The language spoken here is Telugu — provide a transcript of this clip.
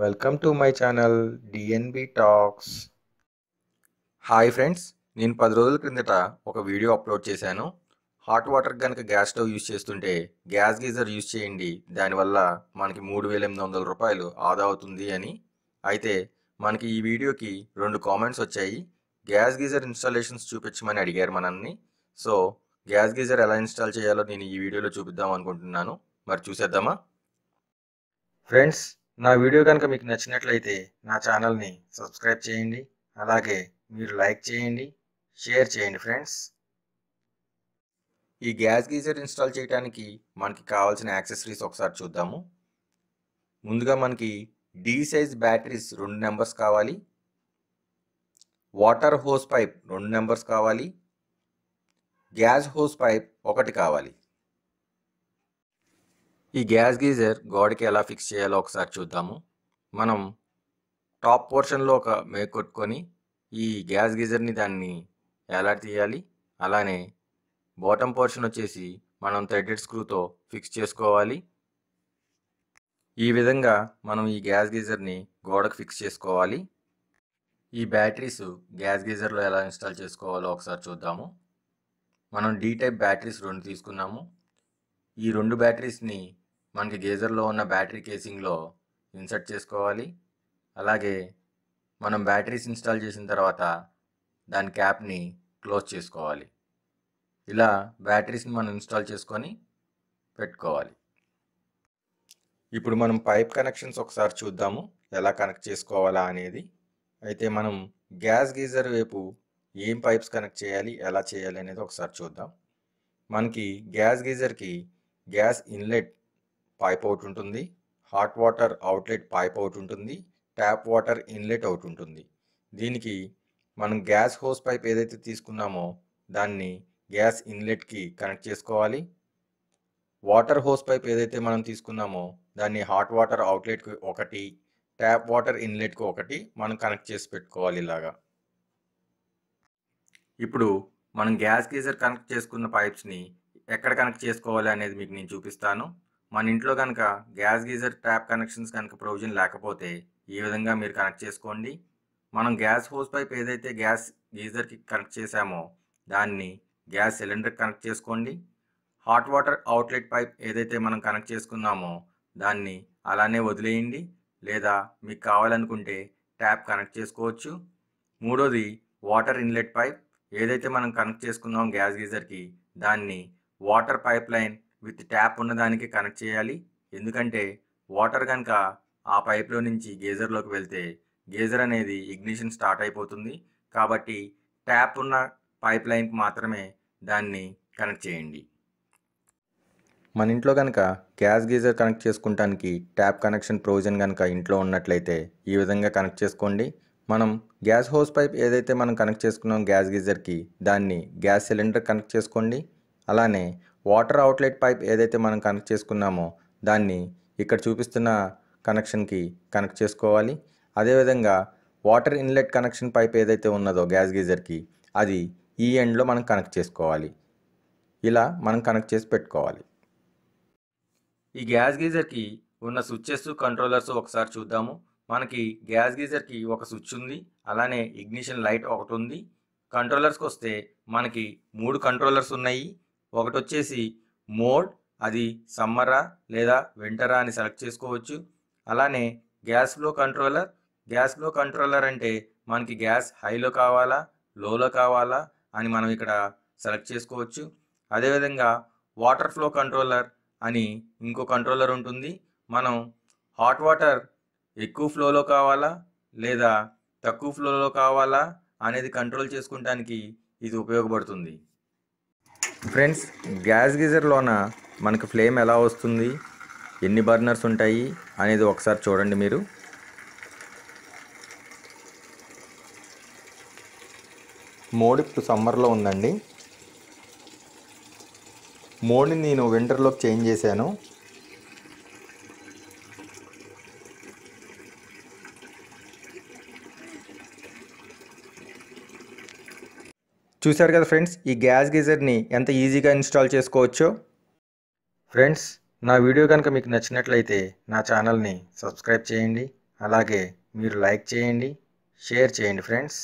welcome to my channel D N B talks hi friends నేను పది రోజుల క్రిందట ఒక వీడియో అప్లోడ్ చేశాను హాట్ వాటర్ కనుక గ్యాస్ స్టవ్ యూజ్ చేస్తుంటే గ్యాస్ గీజర్ యూజ్ చేయండి దానివల్ల మనకి మూడు వేల ఎనిమిది వందల రూపాయలు ఆదా అవుతుంది అని అయితే మనకి ఈ వీడియోకి రెండు కామెంట్స్ వచ్చాయి గ్యాస్ గీజర్ ఇన్స్టాలేషన్స్ చూపించమని అడిగారు మనల్ని సో గ్యాస్ గీజర్ ఎలా ఇన్స్టాల్ చేయాలో నేను ఈ వీడియోలో చూపిద్దాం అనుకుంటున్నాను మరి చూసేద్దామా ఫ్రెండ్స్ నా వీడియో కనుక మీకు నచ్చినట్లయితే నా ఛానల్ని సబ్స్క్రైబ్ చేయండి అలాగే మీరు లైక్ చేయండి షేర్ చేయండి ఫ్రెండ్స్ ఈ గ్యాస్ గీజర్ ఇన్స్టాల్ చేయడానికి మనకి కావాల్సిన యాక్సెసరీస్ ఒకసారి చూద్దాము ముందుగా మనకి డీ సైజ్ బ్యాటరీస్ రెండు నెంబర్స్ కావాలి వాటర్ హోస్ పైప్ రెండు నెంబర్స్ కావాలి గ్యాస్ హోస్ పైప్ ఒకటి కావాలి ఈ గ్యాస్ గీజర్ గోడకి ఎలా ఫిక్స్ చేయాలో ఒకసారి చూద్దాము మనం టాప్ పోర్షన్లో ఒక మేక్ కొట్టుకొని ఈ గ్యాస్ గీజర్ని దాన్ని ఎలా తీయాలి అలానే బాటమ్ పోర్షన్ వచ్చేసి మనం థ్రెడెడ్ స్క్రూతో ఫిక్స్ చేసుకోవాలి ఈ విధంగా మనం ఈ గ్యాస్ గీజర్ని గోడకు ఫిక్స్ చేసుకోవాలి ఈ బ్యాటరీస్ గ్యాస్ గీజర్లో ఎలా ఇన్స్టాల్ చేసుకోవాలో ఒకసారి చూద్దాము మనం డీ టైప్ బ్యాటరీస్ రెండు తీసుకున్నాము ఈ రెండు బ్యాటరీస్ని మనకి గేజర్లో ఉన్న బ్యాటరీ కేసింగ్లో ఇన్సర్ట్ చేసుకోవాలి అలాగే మనం బ్యాటరీస్ ఇన్స్టాల్ చేసిన తర్వాత దాని క్యాప్ని క్లోజ్ చేసుకోవాలి ఇలా బ్యాటరీస్ని మనం ఇన్స్టాల్ చేసుకొని పెట్టుకోవాలి ఇప్పుడు మనం పైప్ కనెక్షన్స్ ఒకసారి చూద్దాము ఎలా కనెక్ట్ చేసుకోవాలా అనేది అయితే మనం గ్యాస్ గీజర్ వైపు ఏం పైప్స్ కనెక్ట్ చేయాలి ఎలా చేయాలి అనేది ఒకసారి చూద్దాం మనకి గ్యాస్ గీజర్కి గ్యాస్ ఇన్లెట్ పైప్ అవుట్ ఉంటుంది hot water outlet pipe out ఉంటుంది ట్యాప్ వాటర్ ఇన్లెట్ అవుట్ ఉంటుంది దీనికి మనం గ్యాస్ హోస్ పైప్ ఏదైతే తీసుకున్నామో దాన్ని గ్యాస్ ఇన్లెట్కి కనెక్ట్ చేసుకోవాలి వాటర్ హోస్ పైప్ ఏదైతే మనం తీసుకున్నామో దాన్ని హాట్ వాటర్ అవుట్లెట్కి ఒకటి ట్యాప్ వాటర్ ఇన్లెట్కి ఒకటి మనం కనెక్ట్ చేసి పెట్టుకోవాలి ఇలాగా ఇప్పుడు మనం గ్యాస్ గీజర్ కనెక్ట్ చేసుకున్న పైప్స్ని ఎక్కడ కనెక్ట్ చేసుకోవాలి అనేది మీకు నేను చూపిస్తాను మన ఇంట్లో కనుక గ్యాస్ గీజర్ ట్యాప్ కనెక్షన్స్ కనుక ప్రొవిజన్ లేకపోతే ఈ విధంగా మీరు కనెక్ట్ చేసుకోండి మనం గ్యాస్ హోస్ పైప్ ఏదైతే గ్యాస్ గీజర్కి కనెక్ట్ చేసామో దాన్ని గ్యాస్ సిలిండర్ కనెక్ట్ చేసుకోండి హాట్ వాటర్ అవుట్లెట్ పైప్ ఏదైతే మనం కనెక్ట్ చేసుకున్నామో దాన్ని అలానే వదిలేయండి లేదా మీకు కావాలనుకుంటే ట్యాప్ కనెక్ట్ చేసుకోవచ్చు మూడోది వాటర్ ఇన్లెట్ పైప్ ఏదైతే మనం కనెక్ట్ చేసుకున్నాం గ్యాస్ గీజర్కి దాన్ని water pipe line with tap ఉన్నదానికి కనెక్ట్ చేయాలి ఎందుకంటే వాటర్ కనుక ఆ పైప్లో నుంచి గేజర్లోకి వెళ్తే గేజర్ అనేది ఇగ్నిషన్ స్టార్ట్ అయిపోతుంది కాబట్టి ట్యాప్ ఉన్న పైప్ లైన్కి మాత్రమే దాన్ని కనెక్ట్ చేయండి మన ఇంట్లో కనుక గ్యాస్ గీజర్ కనెక్ట్ చేసుకుంటానికి ట్యాప్ కనెక్షన్ ప్రొవిజన్ కనుక ఇంట్లో ఉన్నట్లయితే ఈ విధంగా కనెక్ట్ చేసుకోండి మనం గ్యాస్ హోస్ పైప్ ఏదైతే మనం కనెక్ట్ చేసుకున్నాం గ్యాస్ గీజర్కి దాన్ని గ్యాస్ సిలిండర్ కనెక్ట్ చేసుకోండి అలానే వాటర్ అవుట్లెట్ పైప్ ఏదైతే మనం కనెక్ట్ చేసుకున్నామో దాన్ని ఇక్కడ చూపిస్తున్న కనెక్షన్కి కనెక్ట్ చేసుకోవాలి అదేవిధంగా వాటర్ ఇన్లెట్ కనెక్షన్ పైప్ ఏదైతే ఉన్నదో గ్యాస్ గీజర్కి అది ఈ ఎండ్లో మనం కనెక్ట్ చేసుకోవాలి ఇలా మనం కనెక్ట్ చేసి పెట్టుకోవాలి ఈ గ్యాస్ గీజర్కి ఉన్న స్విచ్చెస్ కంట్రోలర్స్ ఒకసారి చూద్దాము మనకి గ్యాస్ గీజర్కి ఒక స్విచ్ ఉంది అలానే ఇగ్నిషన్ లైట్ ఒకటి ఉంది కంట్రోలర్స్కి వస్తే మనకి మూడు కంట్రోలర్స్ ఉన్నాయి ఒకటి వచ్చేసి మోడ్ అది సమ్మరా లేదా వింటరా అని సెలెక్ట్ చేసుకోవచ్చు అలానే gas flow controller gas flow controller అంటే మనకి గ్యాస్ హైలో కావాలా లోలో కావాలా అని మనం ఇక్కడ సెలెక్ట్ చేసుకోవచ్చు అదేవిధంగా వాటర్ ఫ్లో కంట్రోలర్ అని ఇంకో కంట్రోలర్ ఉంటుంది మనం హాట్ వాటర్ ఎక్కువ ఫ్లోలో కావాలా లేదా తక్కువ ఫ్లోలో కావాలా అనేది కంట్రోల్ చేసుకోవడానికి ఇది ఉపయోగపడుతుంది ఫ్రెండ్స్ గ్యాస్ గీజర్లోన మనకు ఫ్లేమ్ ఎలా వస్తుంది ఎన్ని బర్నర్స్ ఉంటాయి అనేది ఒకసారి చూడండి మీరు మోడ్ ఇప్పుడు సమ్మర్లో ఉందండి మోడ్ని నేను వింటర్లోకి చేంజ్ చేశాను చూశారు కదా ఫ్రెండ్స్ ఈ గ్యాస్ గీజర్ని ఎంత ఈజీగా ఇన్స్టాల్ చేసుకోవచ్చో ఫ్రెండ్స్ నా వీడియో కనుక మీకు నచ్చినట్లయితే నా ఛానల్ని సబ్స్క్రైబ్ చేయండి అలాగే మీరు లైక్ చేయండి షేర్ చేయండి ఫ్రెండ్స్